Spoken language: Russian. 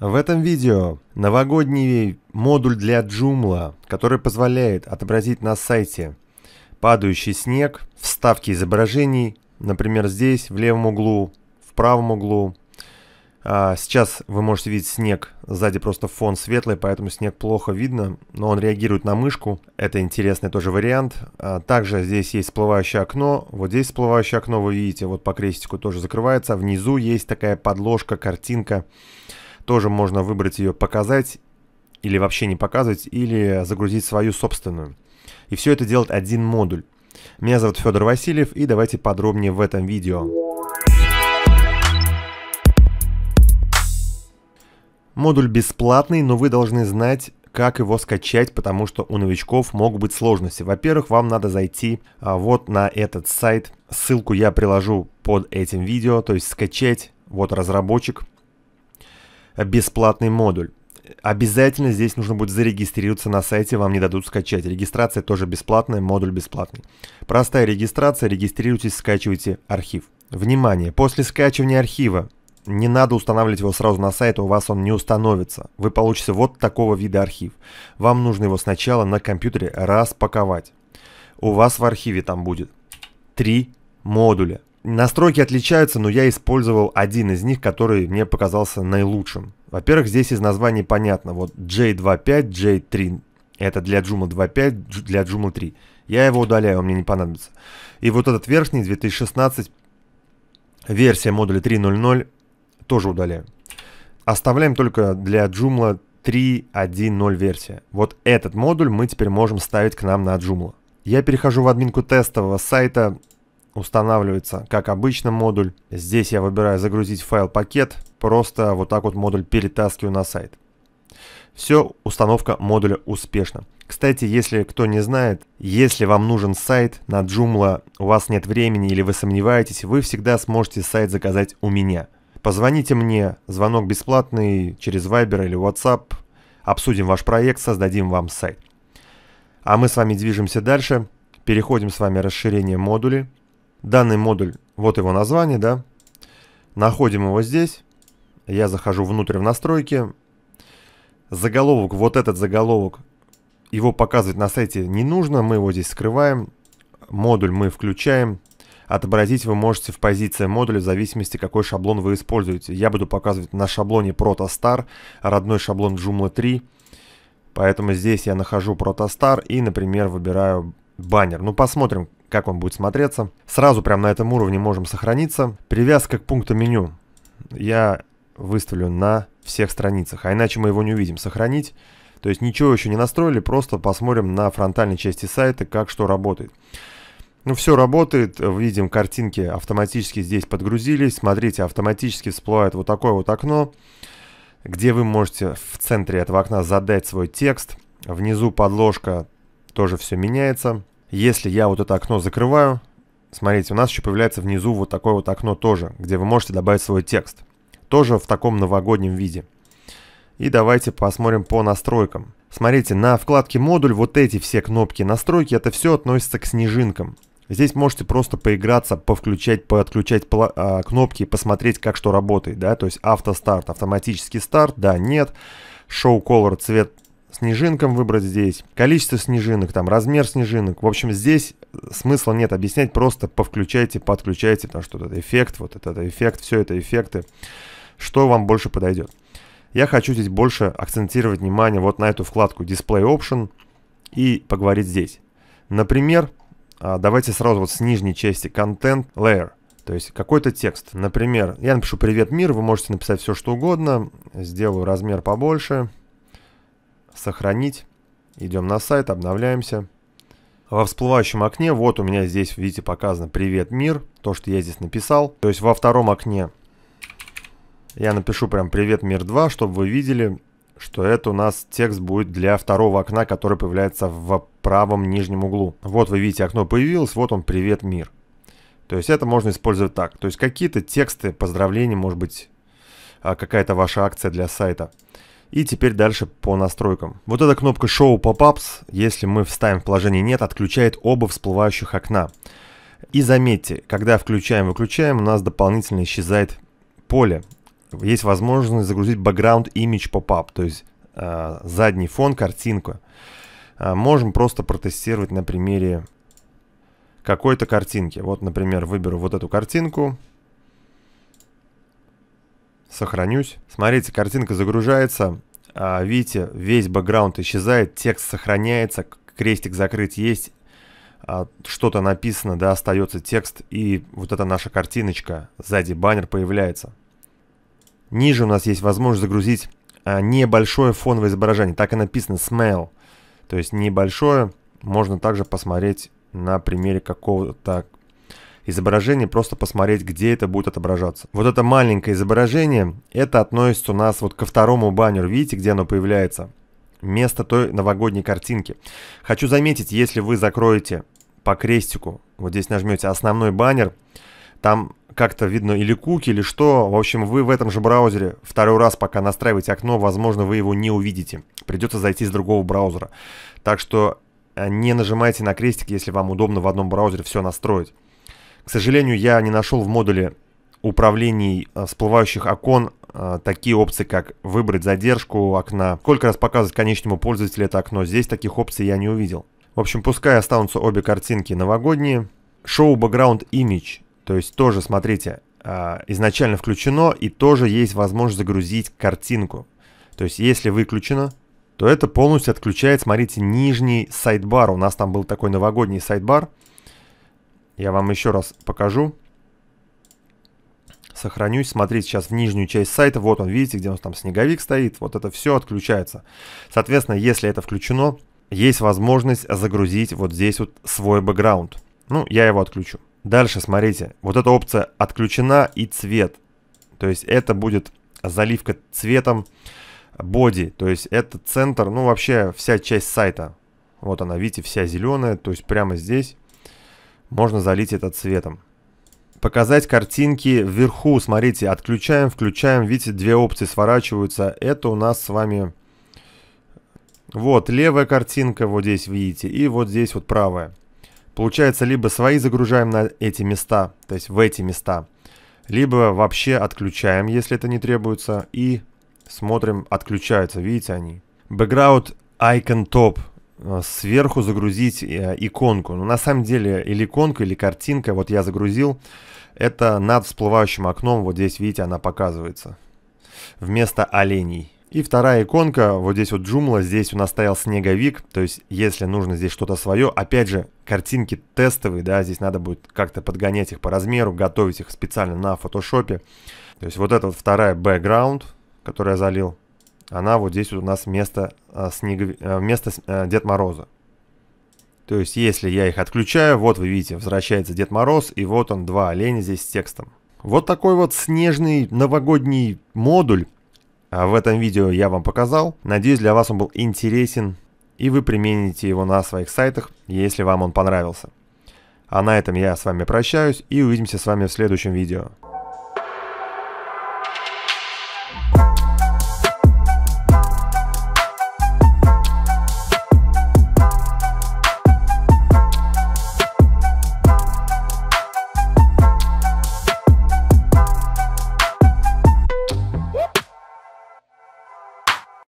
В этом видео новогодний модуль для Joomla, который позволяет отобразить на сайте падающий снег, вставки изображений, например, здесь в левом углу, в правом углу. А, сейчас вы можете видеть снег, сзади просто фон светлый, поэтому снег плохо видно, но он реагирует на мышку, это интересный тоже вариант. А, также здесь есть всплывающее окно, вот здесь всплывающее окно вы видите, вот по крестику тоже закрывается, внизу есть такая подложка, картинка тоже можно выбрать ее показать или вообще не показывать, или загрузить свою собственную. И все это делает один модуль. Меня зовут Федор Васильев, и давайте подробнее в этом видео. Модуль бесплатный, но вы должны знать, как его скачать, потому что у новичков могут быть сложности. Во-первых, вам надо зайти а, вот на этот сайт. Ссылку я приложу под этим видео, то есть скачать вот разработчик бесплатный модуль. Обязательно здесь нужно будет зарегистрироваться на сайте, вам не дадут скачать. Регистрация тоже бесплатная, модуль бесплатный. Простая регистрация, регистрируйтесь, скачивайте архив. Внимание, после скачивания архива не надо устанавливать его сразу на сайт, у вас он не установится. Вы получите вот такого вида архив. Вам нужно его сначала на компьютере распаковать. У вас в архиве там будет три модуля. Настройки отличаются, но я использовал один из них, который мне показался наилучшим. Во-первых, здесь из названий понятно. Вот J25, J3. Это для Joomla 2.5, для Joomla 3. Я его удаляю, он мне не понадобится. И вот этот верхний, 2016, версия модуля 3.0.0, тоже удаляю. Оставляем только для Joomla 3.1.0 версия. Вот этот модуль мы теперь можем ставить к нам на Joomla. Я перехожу в админку тестового сайта устанавливается, как обычно, модуль. Здесь я выбираю загрузить файл пакет, просто вот так вот модуль перетаскиваю на сайт. Все, установка модуля успешна. Кстати, если кто не знает, если вам нужен сайт на Joomla, у вас нет времени или вы сомневаетесь, вы всегда сможете сайт заказать у меня. Позвоните мне, звонок бесплатный через Viber или WhatsApp, обсудим ваш проект, создадим вам сайт. А мы с вами движемся дальше, переходим с вами расширение модули – Данный модуль, вот его название, да. Находим его здесь. Я захожу внутрь в настройки. Заголовок, вот этот заголовок, его показывать на сайте не нужно. Мы его здесь скрываем. Модуль мы включаем. Отобразить вы можете в позиции модуля в зависимости, какой шаблон вы используете. Я буду показывать на шаблоне Protostar, родной шаблон Joomla 3. Поэтому здесь я нахожу Protostar и, например, выбираю баннер. Ну, посмотрим, как он будет смотреться. Сразу прямо на этом уровне можем сохраниться. Привязка к пункту меню. Я выставлю на всех страницах, а иначе мы его не увидим. Сохранить. То есть ничего еще не настроили, просто посмотрим на фронтальной части сайта, как что работает. Ну, все работает, видим картинки автоматически здесь подгрузились. Смотрите, автоматически всплывает вот такое вот окно, где вы можете в центре этого окна задать свой текст. Внизу подложка, тоже все меняется. Если я вот это окно закрываю, смотрите, у нас еще появляется внизу вот такое вот окно тоже, где вы можете добавить свой текст. Тоже в таком новогоднем виде. И давайте посмотрим по настройкам. Смотрите, на вкладке модуль вот эти все кнопки настройки, это все относится к снежинкам. Здесь можете просто поиграться, повключать, подключать а, кнопки, посмотреть, как что работает, да, то есть автостарт, автоматический старт, да, нет, шоу color, цвет снежинкам выбрать здесь, количество снежинок, там, размер снежинок. В общем, здесь э, смысла нет объяснять, просто повключайте, подключайте, потому что вот этот эффект, вот этот эффект, все это эффекты, что вам больше подойдет. Я хочу здесь больше акцентировать внимание вот на эту вкладку Display Option и поговорить здесь. Например, а, давайте сразу вот с нижней части Content Layer. То есть какой-то текст. Например, я напишу «Привет, мир», вы можете написать все, что угодно. Сделаю размер побольше сохранить. Идем на сайт, обновляемся. Во всплывающем окне, вот у меня здесь, видите, показано «Привет, мир», то, что я здесь написал. То есть во втором окне я напишу прям «Привет, мир 2», чтобы вы видели, что это у нас текст будет для второго окна, который появляется в правом нижнем углу. Вот вы видите, окно появилось, вот он «Привет, мир». То есть это можно использовать так. То есть какие-то тексты, поздравления, может быть, а, какая-то ваша акция для сайта. И теперь дальше по настройкам. Вот эта кнопка Show Pop-ups, если мы вставим в положение «Нет», отключает оба всплывающих окна. И заметьте, когда включаем-выключаем, у нас дополнительно исчезает поле. Есть возможность загрузить Background Image Pop-up, то есть э, задний фон, картинку. Э, можем просто протестировать на примере какой-то картинки. Вот, например, выберу вот эту картинку, сохранюсь. Смотрите, картинка загружается. А, видите, весь бэкграунд исчезает, текст сохраняется, крестик закрыт, есть, а, что-то написано, да, остается текст, и вот эта наша картиночка, сзади баннер появляется. Ниже у нас есть возможность загрузить а, небольшое фоновое изображение, так и написано «smell», то есть небольшое, можно также посмотреть на примере какого-то изображение, просто посмотреть, где это будет отображаться. Вот это маленькое изображение, это относится у нас вот ко второму баннеру. Видите, где оно появляется? Место той новогодней картинки. Хочу заметить, если вы закроете по крестику, вот здесь нажмете «Основной баннер», там как-то видно или куки, или что. В общем, вы в этом же браузере второй раз, пока настраиваете окно, возможно, вы его не увидите. Придется зайти с другого браузера. Так что э, не нажимайте на крестик, если вам удобно в одном браузере все настроить. К сожалению, я не нашел в модуле управлений а, всплывающих окон а, такие опции, как выбрать задержку окна, сколько раз показывать конечному пользователю это окно. Здесь таких опций я не увидел. В общем, пускай останутся обе картинки новогодние. Шоу Background Image, то есть тоже, смотрите, а, изначально включено и тоже есть возможность загрузить картинку. То есть если выключено, то это полностью отключает, смотрите, нижний сайдбар. У нас там был такой новогодний сайдбар. Я вам еще раз покажу. Сохранюсь. Смотрите, сейчас в нижнюю часть сайта. Вот он, видите, где у нас там снеговик стоит. Вот это все отключается. Соответственно, если это включено, есть возможность загрузить вот здесь вот свой бэкграунд. Ну, я его отключу. Дальше, смотрите, вот эта опция отключена и цвет. То есть это будет заливка цветом боди. То есть это центр, ну вообще вся часть сайта. Вот она, видите, вся зеленая, то есть прямо здесь. Можно залить этот цветом. Показать картинки вверху, смотрите, отключаем, включаем, видите, две опции сворачиваются. Это у нас с вами вот левая картинка, вот здесь видите, и вот здесь вот правая. Получается, либо свои загружаем на эти места, то есть в эти места, либо вообще отключаем, если это не требуется, и смотрим, отключаются, видите они. Background Icon Top. Э, сверху загрузить э, иконку. Но ну, на самом деле или иконка, или картинка, вот я загрузил, это над всплывающим окном, вот здесь, видите, она показывается. Вместо оленей. И вторая иконка, вот здесь вот джумла. здесь у нас стоял снеговик, то есть если нужно здесь что-то свое, опять же, картинки тестовые, да, здесь надо будет как-то подгонять их по размеру, готовить их специально на фотошопе. То есть вот это вот вторая бэкграунд, которую я залил, она вот здесь у нас вместо, а, снег... А, вместо а, Дед Мороза. То есть, если я их отключаю, вот вы видите, возвращается Дед Мороз, и вот он, два оленя здесь с текстом. Вот такой вот снежный новогодний модуль а, в этом видео я вам показал. Надеюсь, для вас он был интересен, и вы примените его на своих сайтах, если вам он понравился. А на этом я с вами прощаюсь, и увидимся с вами в следующем видео.